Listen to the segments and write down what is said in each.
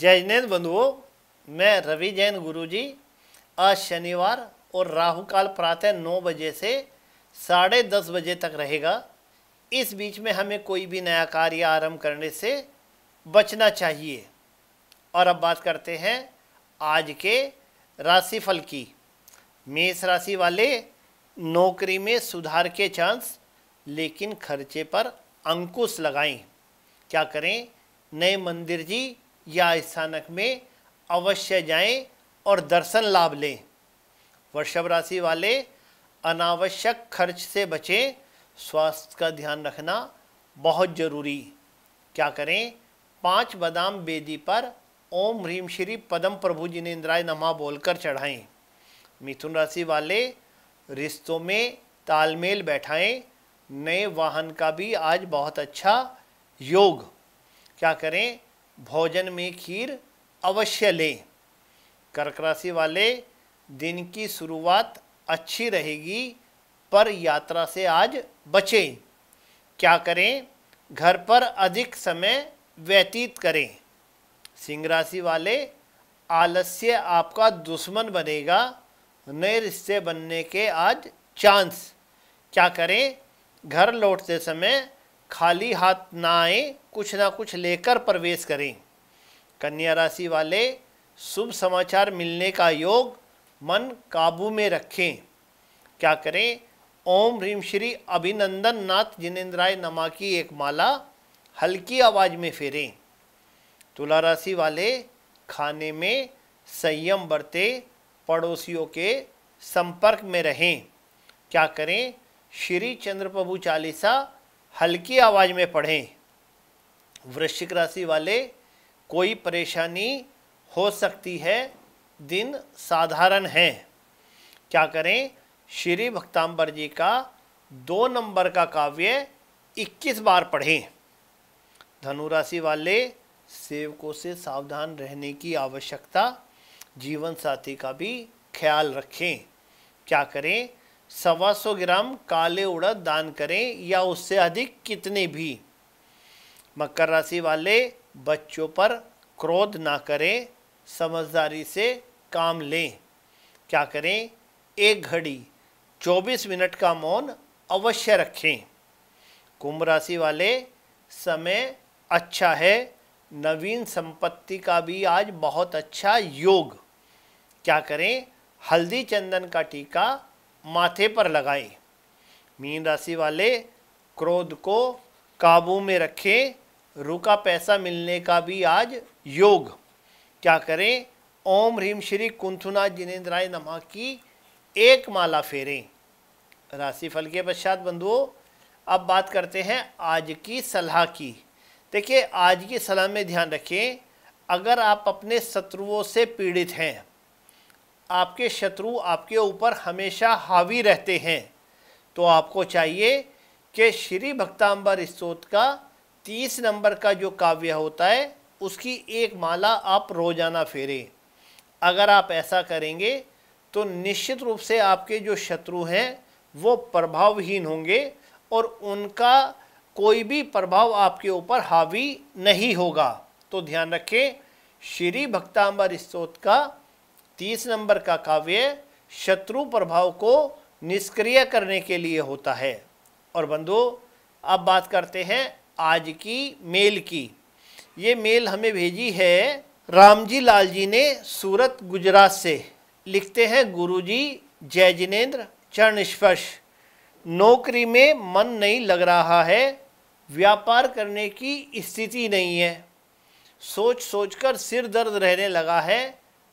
जय जिनेन्द्र बंधुओं मैं रवि जैन गुरुजी आज शनिवार और राहु काल प्रातः नौ बजे से साढ़े दस बजे तक रहेगा इस बीच में हमें कोई भी नया कार्य आरंभ करने से बचना चाहिए और अब बात करते हैं आज के राशिफल की मेष राशि वाले नौकरी में सुधार के चांस लेकिन खर्चे पर अंकुश लगाएं क्या करें नए मंदिर जी या स्थानक में अवश्य जाएं और दर्शन लाभ लें वृषभ राशि वाले अनावश्यक खर्च से बचें स्वास्थ्य का ध्यान रखना बहुत जरूरी क्या करें पांच बादाम बेदी पर ओम ह्रीम श्री पदम प्रभु इंद्राय नमा बोलकर चढ़ाएं मिथुन राशि वाले रिश्तों में तालमेल बैठाएं नए वाहन का भी आज बहुत अच्छा योग क्या करें भोजन में खीर अवश्य लें कर्क राशि वाले दिन की शुरुआत अच्छी रहेगी पर यात्रा से आज बचें क्या करें घर पर अधिक समय व्यतीत करें सिंह राशि वाले आलस्य आपका दुश्मन बनेगा नए रिश्ते बनने के आज चांस क्या करें घर लौटते समय खाली हाथ ना आए कुछ ना कुछ लेकर प्रवेश करें कन्या राशि वाले शुभ समाचार मिलने का योग मन काबू में रखें क्या करें ओम ह्रीम श्री अभिनंदन नाथ जिनेन्द्राय नमा की एक माला हल्की आवाज़ में फेरें तुला राशि वाले खाने में संयम बरते पड़ोसियों के संपर्क में रहें क्या करें श्री चंद्र प्रभु चालीसा हल्की आवाज़ में पढ़ें वृश्चिक राशि वाले कोई परेशानी हो सकती है दिन साधारण है क्या करें श्री भक्तांबर जी का दो नंबर का काव्य 21 बार पढ़ें धनुराशि वाले सेवकों से सावधान रहने की आवश्यकता जीवन साथी का भी ख्याल रखें क्या करें सवा सौ ग्राम काले उड़द दान करें या उससे अधिक कितने भी मकर राशि वाले बच्चों पर क्रोध ना करें समझदारी से काम लें क्या करें एक घड़ी 24 मिनट का मौन अवश्य रखें कुंभ राशि वाले समय अच्छा है नवीन संपत्ति का भी आज बहुत अच्छा योग क्या करें हल्दी चंदन का टीका माथे पर लगाए मीन राशि वाले क्रोध को काबू में रखें रुका पैसा मिलने का भी आज योग क्या करें ओम ह्रीम श्री कुंथुनाथ जिनेन्द्राय नमा की एक माला फेरें राशिफल के पश्चात बंधुओं अब बात करते हैं आज की सलाह की देखिए आज की सलाह में ध्यान रखें अगर आप अपने शत्रुओं से पीड़ित हैं आपके शत्रु आपके ऊपर हमेशा हावी रहते हैं तो आपको चाहिए कि श्री भक्तांबर स्त्रोत का तीस नंबर का जो काव्य होता है उसकी एक माला आप रोज़ाना फेरें अगर आप ऐसा करेंगे तो निश्चित रूप से आपके जो शत्रु हैं वो प्रभावहीन होंगे और उनका कोई भी प्रभाव आपके ऊपर हावी नहीं होगा तो ध्यान रखें श्री भक्ताम्बर स्त्रोत का तीस नंबर का काव्य शत्रु प्रभाव को निष्क्रिय करने के लिए होता है और बंधु अब बात करते हैं आज की मेल की ये मेल हमें भेजी है रामजी लाल जी ने सूरत गुजरात से लिखते हैं गुरुजी जय जिनेन्द्र चरण स्पर्श नौकरी में मन नहीं लग रहा है व्यापार करने की स्थिति नहीं है सोच सोच कर सिर दर्द रहने लगा है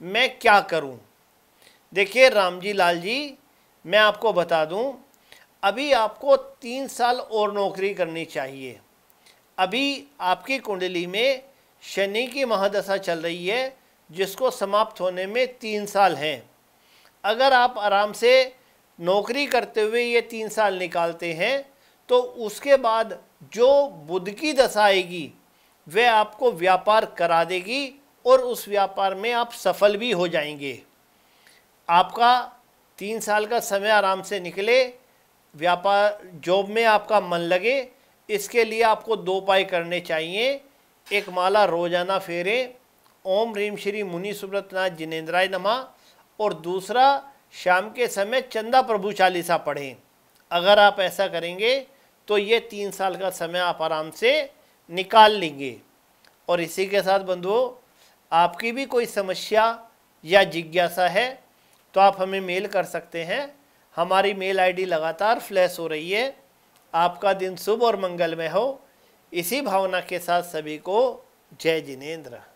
मैं क्या करूं देखिए राम जी लाल जी मैं आपको बता दूं अभी आपको तीन साल और नौकरी करनी चाहिए अभी आपकी कुंडली में शनि की महादशा चल रही है जिसको समाप्त होने में तीन साल हैं अगर आप आराम से नौकरी करते हुए ये तीन साल निकालते हैं तो उसके बाद जो बुध की दशा आएगी वह आपको व्यापार करा देगी और उस व्यापार में आप सफल भी हो जाएंगे आपका तीन साल का समय आराम से निकले व्यापार जॉब में आपका मन लगे इसके लिए आपको दो उपाय करने चाहिए एक माला रोजाना फेरे ओम रीम श्री मुनि सुब्रतनाथ जिनेन्द्राय नमा और दूसरा शाम के समय चंदा प्रभु चालीसा पढ़ें अगर आप ऐसा करेंगे तो ये तीन साल का समय आप आराम से निकाल लेंगे और इसी के साथ बंधुओं आपकी भी कोई समस्या या जिज्ञासा है तो आप हमें मेल कर सकते हैं हमारी मेल आईडी लगातार फ्लैश हो रही है आपका दिन शुभ और मंगलमय हो इसी भावना के साथ सभी को जय जिनेन्द्र